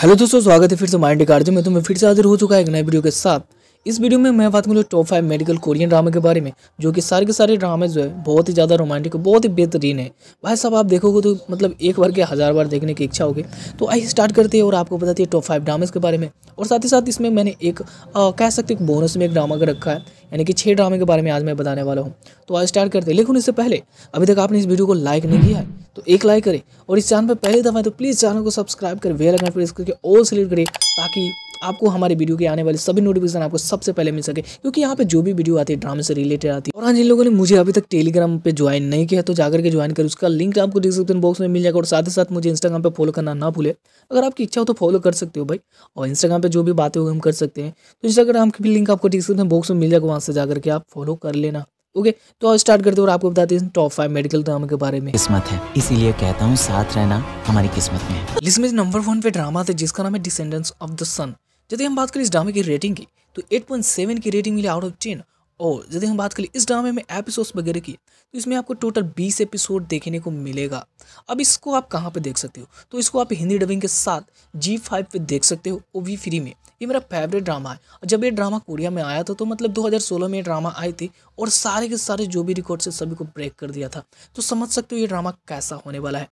hello दोस्तों स्वागत है फिर से माइंड कार्ड में तुम्हें फिर से हाजिर हो चुका है एक नए वीडियो के साथ इस वीडियो में मैं बात करूँ टॉप फाइव मेडिकल कोरियन ड्रामे के बारे में जो कि सारे के सारे ड्रामे जो है बहुत ही ज़्यादा रोमांटिक और बहुत ही बेहतरीन है भाई साहब आप देखोगे तो मतलब एक बार के हज़ार बार देखने की इच्छा होगी तो आइए स्टार्ट करते हैं और आपको बताती है टॉप फाइव ड्रामेज के बारे में और साथ ही साथ इसमें मैंने एक आ, कह सकते बोनस में एक ड्रामा का रखा है यानी कि छः ड्रामे के बारे में आज मैं बताने वाला हूँ तो आज स्टार्ट करते हैं लेकिन इससे पहले अभी तक आपने इस वीडियो को लाइक नहीं किया है तो एक लाइक करें और इस चैनल पर पहले दफ़ा तो प्लीज़ चैनल को सब्सक्राइब करें वेल लगना प्रेस करके ऑल सेलेक्ट करें ताकि आपको हमारे वीडियो के आने वाले सभी नोटिफिकेशन आपको सबसे पहले मिल सके क्योंकि यहाँ पे जो भी वीडियो आती है ड्रामे से रिलेटेड आती है और हाँ जिन लोगों ने मुझे अभी तक टेलीग्राम पे ज्वाइन नहीं किया तो जाकर के ज्वाइन करें उसका लिंक आपको डिस्क्रिप्शन बॉक्स में मिल जाएगा और साथ ही साथ मुझे इंस्टाग्राम पर फॉलो करना ना भूले अगर आपकी इच्छा हो तो फॉलो कर सकते हो भाई और इंस्टाग्राम पर जो भी बातें होगी हम कर सकते हैं तो इंस्टाग्राम की भी लिंक आपको डिस्क्रिप्शन बॉक्स में मिल जाएगा वहाँ से जा करके आप फॉलो कर लेना ओके तो आज स्टार्ट करते और आपको बताते हैं टॉप फाइव मेडिकल ड्रामा के बारे में किस्मत है इसीलिए कहता हूँ साथ रहना हमारी किस्मत में है लिस्ट में नंबर वन पे ड्रामा था जिसका नाम है डिसेंडेंट्स ऑफ द सन यदि हम बात करें इस ड्रामे की रेटिंग की तो 8.7 की रेटिंग मिली आउट ऑफ 10 और यदि हम बात करें इस ड्रामे में एपिसोड्स वगैरह की तो इसमें आपको टोटल बीस एपिसोड देखने को मिलेगा अब इसको आप कहाँ पर देख सकते हो तो इसको आप हिंदी डबिंग के साथ जी फाइव पर देख सकते हो ओ वी फ्री में ये मेरा फेवरेट ड्रामा है और जब ये ड्रामा कोरिया में आया था तो मतलब 2016 में ये ड्रामा आई थी और सारे के सारे जो भी रिकॉर्ड से सभी को ब्रेक कर दिया था तो समझ सकते हो ये ड्रामा कैसा होने वाला है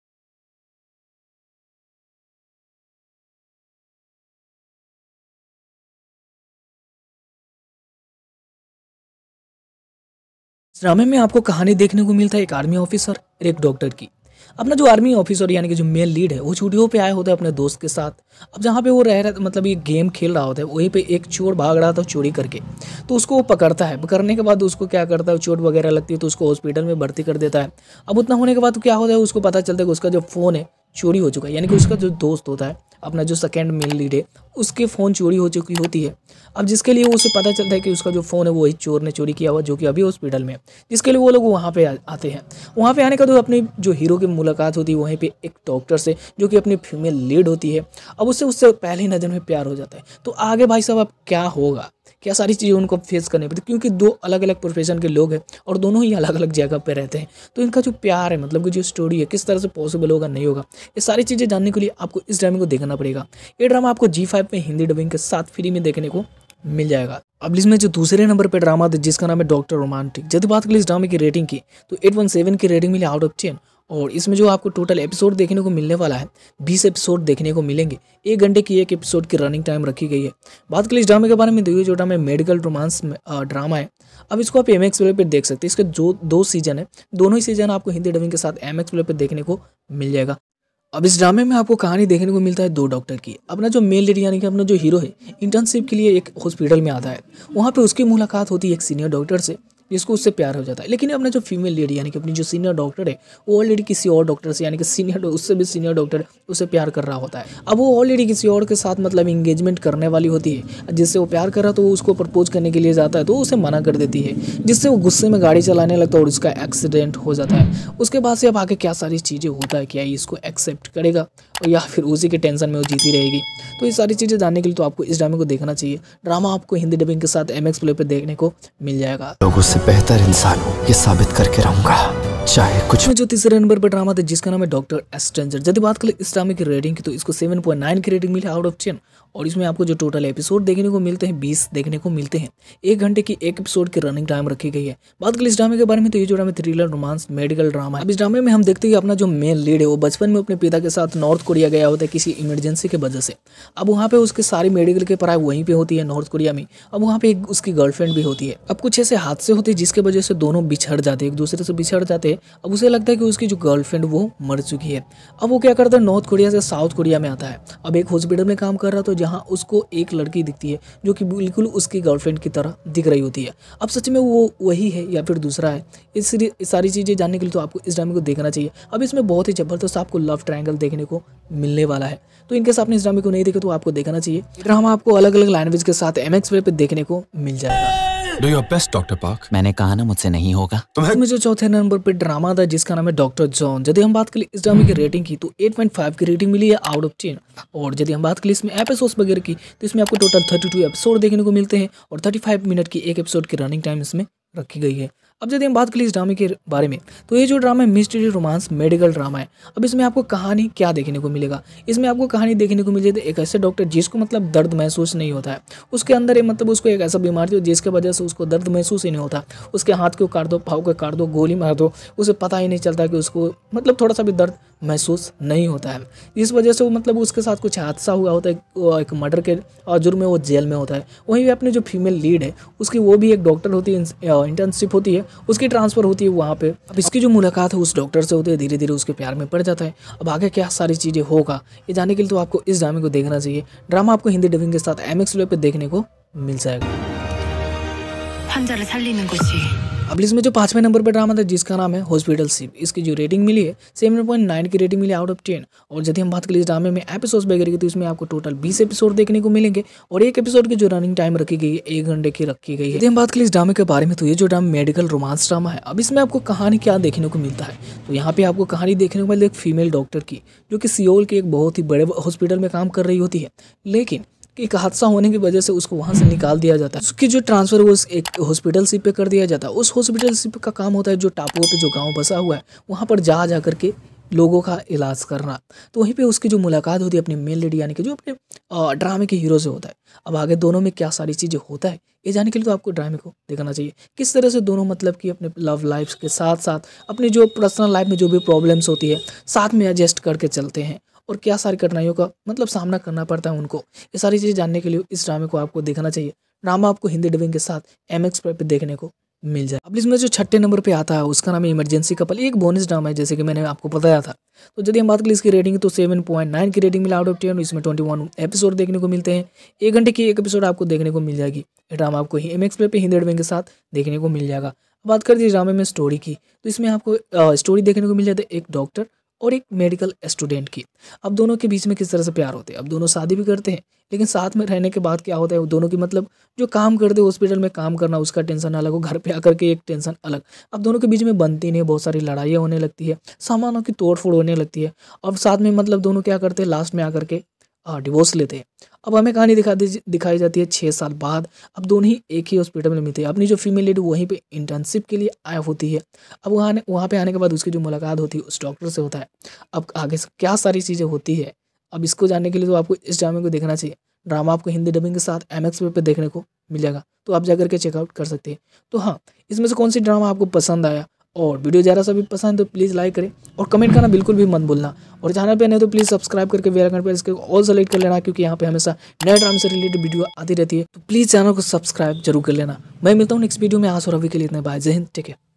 ड्रामे में आपको कहानी देखने को मिलता है एक आर्मी ऑफिसर और एक डॉक्टर की अपना जो आर्मी ऑफिसर यानी कि जो मेल लीड है वो छुट्टियों पे आया होता है अपने दोस्त के साथ अब जहाँ पे वो रह रहा था मतलब ये गेम खेल रहा होता है वहीं पे एक चोर भाग रहा था चोरी करके तो उसको वो पकड़ता है पकड़ने के बाद उसको क्या करता है चोट वगैरह लगती है तो उसको हॉस्पिटल में भर्ती कर देता है अब उतना होने के बाद तो क्या होता है उसको पता चलता है कि उसका जो फ़ोन है चोरी हो चुका है यानी कि उसका जो दोस्त होता है अपना जो सेकेंड मेल लीड है उसके फ़ोन चोरी हो चुकी होती है अब जिसके लिए उसे पता चलता है कि उसका जो फ़ोन है वो ही चोर ने चोरी किया हुआ जो कि अभी हॉस्पिटल में है जिसके लिए वो लोग वहाँ पे आते हैं वहाँ पे आने का तो अपनी जो हीरो की मुलाकात होती है वहीं पे एक डॉक्टर से जो कि अपनी फीमेल लीड होती है अब उससे उससे पहले नज़र में प्यार हो जाता है तो आगे भाई साहब अब क्या होगा क्या सारी चीज़ें उनको फेस करनी पड़ती क्योंकि दो अलग अलग प्रोफेशन के लोग हैं और दोनों ही अलग अलग जगह पर रहते हैं तो इनका जो प्यार है मतलब कि जो स्टोरी है किस तरह से पॉसिबल होगा नहीं होगा ये सारी चीज़ें जानने के लिए आपको इस ड्रामे को देखना पड़ेगा ये ड्रामा आपको जी फाइव भारत में हिंदी डबिंग के साथ फ्री में देखने को मिल जाएगा अब इसमें जो दूसरे नंबर पर ड्रामा था जिसका नाम है डॉक्टर रोमांटिक यदि बात करें इस ड्रामे की रेटिंग की तो एट वन सेवन की रेटिंग मिली आउट ऑफ टेन और इसमें जो आपको टोटल एपिसोड देखने को मिलने वाला है बीस एपिसोड देखने को मिलेंगे एक घंटे की एक एपिसोड की रनिंग टाइम रखी गई है बात करें इस ड्रामे के बारे में तो ये जो ड्रामा मेडिकल रोमांस ड्रामा है अब इसको आप एम एक्स पे देख सकते हैं इसके जो दो सीजन है दोनों ही सीजन आपको हिंदी डबिंग के साथ एम एक्स पे देखने को मिल जाएगा अब इस ड्रामे में आपको कहानी देखने को मिलता है दो डॉक्टर की अपना जो मेल लीड यानी कि अपना जो हीरो है इंटर्नशिप के लिए एक हॉस्पिटल में आता है वहाँ पर उसकी मुलाकात होती है एक सीनियर डॉक्टर से जिसको उससे प्यार हो जाता है लेकिन अपना जो फीमेल लेडी यानी कि अपनी जो सीनियर डॉक्टर है वो ऑलरेडी किसी और डॉक्टर से यानी कि सीनियर उससे भी सीनियर डॉक्टर उसे प्यार कर रहा होता है अब वो ऑलरेडी किसी और के साथ मतलब इंगेजमेंट करने वाली होती है जिससे वो प्यार कर रहा तो वो उसको प्रपोज करने के लिए जाता है तो उसे मना कर देती है जिससे वो गुस्से में गाड़ी चलाने लगता है और उसका एक्सीडेंट हो जाता है उसके बाद से अब आगे क्या सारी चीज़ें होता है क्या इसको एक्सेप्ट करेगा और या फिर उसी के टेंशन में वो जीती रहेगी तो ये सारी चीज़ें जानने के लिए तो आपको इस ड्रामे को देखना चाहिए ड्रामा आपको हिंदी डबिंग के साथ एम एक्स प्ले पर देखने को मिल जाएगा से बेहतर इंसान हूँ ये साबित करके रहूंगा चाहे कुछ में जो तीसरे नंबर पर ड्रामा थे जिसका नाम है डॉक्टर एस्टेंजर यदि बात करें इस्लामिक रेटिंग की तो इसको 7.9 की रेटिंग मिली आउट ऑफ 10 और इसमें आपको जो टोटल एपिसोड देखने को मिलते हैं बीस देखने को मिलते हैं एक घंटे की एक एपिसोड की रनिंग टाइम रखी गई है बात करें इस ड्रामे के बारे में तो ये जो drama thriller romance medical drama है इस ड्रामे में हम देखते हैं अपना जो मेन लीड है वो बचपन में अपने पिता के साथ नॉर्थ कोरिया गया होता है किसी इमरजेंसी की वजह से अब वहाँ पे उसके सारी मेडिकल की पढ़ाई वहीं पे होती है नॉर्थ कोरिया में अब वहाँ पे एक उसकी गर्लफ्रेंड भी होती है अब कुछ ऐसे हादसे होते हैं जिसके वजह से दोनों बिछड़ जाते हैं एक दूसरे से बिछड़ जाते हैं अब उसे लगता है कि उसकी जो गर्लफ्रेंड वो मर चुकी है अब वो क्या करता है नॉर्थ कोरिया से साउथ कोरिया में आता है अब एक हॉस्पिटल में काम कर रहा था जहाँ उसको एक लड़की दिखती है जो कि बिल्कुल उसकी गर्लफ्रेंड की तरह दिख रही होती है अब सच में वो वही है या फिर दूसरा है इस सारी चीज़ें जानने के लिए तो आपको इस ड्रामे को देखना चाहिए अब इसमें बहुत ही ज़बरदस्त आपको लव ट्राइंगल देखने को मिलने वाला है तो इनके साथ इस ड्रामे को नहीं देखे तो आपको देखना चाहिए ड्रामा आपको अलग अलग लैंग्वेज के साथ एम एक्स पे देखने को मिल जाएगा do your best doctor park मैंने कहा ना मुझसे नहीं होगा तुम्हें मुझे चौथे नंबर पे ड्रामा था जिसका नाम है डॉक्टर जॉन यदि हम बात करें इस ड्रामे की रेटिंग की तो 8.5 की रेटिंग मिली है आउट ऑफ टेन और यदि हम बात करें इसमें एपिसोड वगैरह की तो इसमें आपको टोटल थर्टी एपिसोड देखने को मिलते हैं और थर्टी मिनट की एक एपिसोड की रनिंग टाइम इसमें रखी गई है अब यदि हम बात करें इस ड्रामे के बारे में तो ये जो ड्रामा है मिस्ट्री रोमांस मेडिकल ड्रामा है अब इसमें आपको कहानी क्या देखने को मिलेगा इसमें आपको कहानी देखने को मिलेगी एक ऐसे डॉक्टर जिसको मतलब दर्द महसूस नहीं होता है उसके अंदर ये मतलब उसको एक ऐसा बीमारी हो जिसके वजह से उसको दर्द महसूस ही नहीं होता उसके हाथ को काट दो पाव को काट दो गोली मार दो उसे पता ही नहीं चलता कि उसको मतलब थोड़ा सा भी दर्द महसूस नहीं होता है इस वजह से वो मतलब उसके साथ कुछ हादसा हुआ होता है एक मर्डर के जुर्म में वो जेल में होता है वहीं भी अपनी जो फीमेल लीड है उसकी वो भी एक डॉक्टर होती है इंटर्नशिप होती है उसकी ट्रांसफ़र होती है वहाँ पे अब इसकी जो मुलाकात है उस डॉक्टर से होती है धीरे धीरे उसके प्यार में पड़ जाता है अब आगे क्या सारी चीज़ें होगा ये जाने के लिए तो आपको इस ड्रामे को देखना चाहिए ड्रामा आपको हिंदी डबिंग के साथ एम एक्स पे देखने को मिल जाएगा अब इसमें जो पाँचवें नंबर पर ड्रामा था जिसका नाम है हॉस्पिटल सिप इसकी जो रेटिंग मिली है सेवन पॉइंट नाइन की रेटिंग मिली आउट ऑफ टेन और यदि हम बात करें इस ड्रामे में एपिसोड वगैरह की तो इसमें आपको टोटल बीस एपिसोड देखने को मिलेंगे और एक एपिसोड की जो रनिंग टाइम रखी गई है एक घंटे की रखी गई है यदि हम बात करें इस ड्रामे के बारे में तो ये जो ड्रामा मेडिकल रोमांस ड्रामा है अब इसमें आपको कहानी क्या देखने को मिलता है तो यहाँ पे आपको कहानी देखने को मिलती है एक फीमेल डॉक्टर की जो कि सियोल के एक बहुत ही बड़े हॉस्पिटल में काम कर रही होती है लेकिन कि एक हादसा होने की वजह से उसको वहाँ से निकाल दिया जाता है उसकी जो ट्रांसफ़र वो एक हॉस्पिटल शिप पे कर दिया जाता है उस हॉस्पिटल सिप का काम होता है जो टापुओं पे जो गांव बसा हुआ है वहाँ पर जा जा करके लोगों का इलाज करना तो वहीं पे उसकी जो मुलाकात होती है अपनी मेन लेडी यानी कि जो अपने ड्रामे के हीरो से होता है अब आगे दोनों में क्या सारी चीज़ें होता है ये जाने के लिए तो आपको ड्रामे को देखना चाहिए किस तरह से दोनों मतलब कि अपने लव लाइफ के साथ साथ अपनी जो पर्सनल लाइफ में जो भी प्रॉब्लम्स होती है साथ में एडजस्ट करके चलते हैं और क्या सारी कठिनाइयों का मतलब सामना करना पड़ता है उनको ये सारी चीज़ें जानने के लिए इस ड्रामे को आपको देखना चाहिए ड्रामा आपको हिंदी डबिंग के साथ एम एक्स पर देखने को मिल जाए अब इसमें जो छठे नंबर पे आता है उसका नाम है इमरजेंसी कपल एक बोनस ड्रामा है जैसे कि मैंने आपको बताया था तो यदि हम बात करें इसकी रेटिंग तो सेवन पॉइंट नाइन की रेटिंग मिला आउट ऑफ टेन इसमें ट्वेंटी वन एपिसोड देखने को मिलते हैं एक घंटे की एक एपिसोड आपको देखने को मिल जाएगी ये ड्रामा आपको एम एक्स पे हिंदी डबिंग के साथ देखने को मिल जाएगा बात कर दीजिए ड्रामे में स्टोरी की तो इसमें आपको स्टोरी देखने को मिल जाती है एक डॉक्टर और एक मेडिकल स्टूडेंट की अब दोनों के बीच में किस तरह से प्यार होते हैं अब दोनों शादी भी करते हैं लेकिन साथ में रहने के बाद क्या होता है दोनों की मतलब जो काम करते हॉस्पिटल में काम करना उसका टेंशन अलग हो घर पे आकर के एक टेंशन अलग अब दोनों के बीच में बनती नहीं बहुत सारी लड़ाइयाँ होने लगती है सामानों की तोड़ होने लगती है अब साथ में मतलब दोनों क्या करते हैं लास्ट में आकर के डिवोर्स हाँ, लेते हैं अब हमें कहानी दिखा दिखाई जाती है छः साल बाद अब दोनों ही एक ही हॉस्पिटल में मिलते हैं अपनी जो फीमेल लेडी वहीं पे इंटर्नशिप के लिए आया होती है अब वहाँ वहाँ पे आने के बाद उसकी जो मुलाकात होती है उस डॉक्टर से होता है अब आगे से क्या सारी चीज़ें होती है अब इसको जानने के लिए तो आपको इस ड्रामे को देखना चाहिए ड्रामा आपको हिंदी डबिंग के साथ एम एक्स पे देखने को मिलेगा तो आप जा करके चेकआउट कर सकते हैं तो हाँ इसमें से कौन सी ड्रामा आपको पसंद आया और वीडियो ज़रा सा भी पसंद है तो प्लीज़ लाइक करें और कमेंट करना बिल्कुल भी मत भूलना और चैनल पे नहीं तो प्लीज़ सब्सक्राइब करके बेल पर इसके ऑल सेलेक्ट कर लेना क्योंकि यहाँ पे हमेशा नए ड्राम से रिलेटेड वीडियो आती रहती है तो प्लीज़ चैनल को सब्सक्राइब जरूर कर लेना मैं मिलता हूँ नेक्स्ट वीडियो में आस और अभी के लिए इतने बाय जहन ठीक है